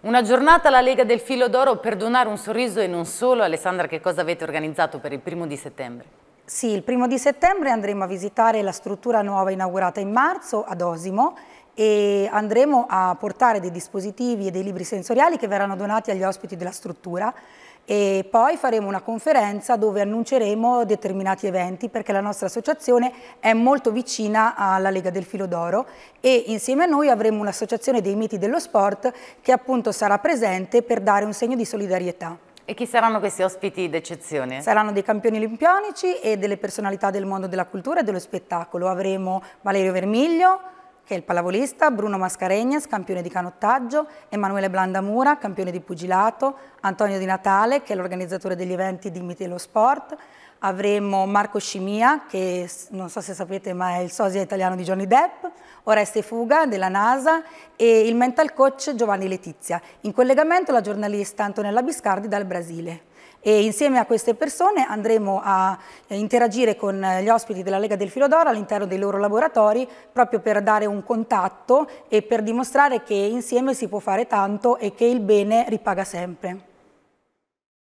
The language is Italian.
Una giornata alla Lega del Filo d'Oro per donare un sorriso e non solo. Alessandra, che cosa avete organizzato per il primo di settembre? Sì, il primo di settembre andremo a visitare la struttura nuova inaugurata in marzo ad Osimo e andremo a portare dei dispositivi e dei libri sensoriali che verranno donati agli ospiti della struttura e poi faremo una conferenza dove annunceremo determinati eventi perché la nostra associazione è molto vicina alla Lega del Filo d'Oro e insieme a noi avremo un'associazione dei miti dello sport che appunto sarà presente per dare un segno di solidarietà. E chi saranno questi ospiti d'eccezione? Saranno dei campioni olimpionici e delle personalità del mondo della cultura e dello spettacolo. Avremo Valerio Vermiglio, che è il pallavolista Bruno Mascaregnas, campione di canottaggio, Emanuele Blandamura, campione di pugilato, Antonio Di Natale, che è l'organizzatore degli eventi Dignity e lo Sport, avremo Marco Scimia, che non so se sapete ma è il sosia italiano di Johnny Depp, Oreste Fuga della NASA e il mental coach Giovanni Letizia. In collegamento la giornalista Antonella Biscardi dal Brasile e insieme a queste persone andremo a eh, interagire con eh, gli ospiti della Lega del Filodoro all'interno dei loro laboratori proprio per dare un contatto e per dimostrare che insieme si può fare tanto e che il bene ripaga sempre.